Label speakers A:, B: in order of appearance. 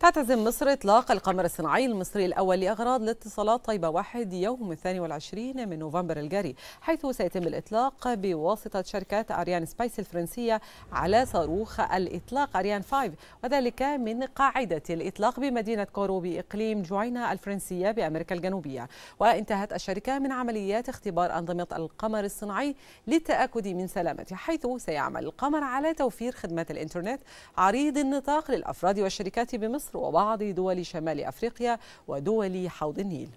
A: تعتزم مصر إطلاق القمر الصناعي المصري الأول لأغراض الاتصالات طيبة واحد يوم الثاني والعشرين من نوفمبر الجاري حيث سيتم الإطلاق بواسطة شركة أريان سبايس الفرنسية على صاروخ الإطلاق أريان 5 وذلك من قاعدة الإطلاق بمدينة كورو بإقليم جوينا الفرنسية بأمريكا الجنوبية وانتهت الشركة من عمليات اختبار أنظمة القمر الصناعي للتأكد من سلامته حيث سيعمل القمر على توفير خدمات الإنترنت عريض النطاق للأفراد والشركات بمصر مصر وبعض دول شمال أفريقيا ودول حوض النيل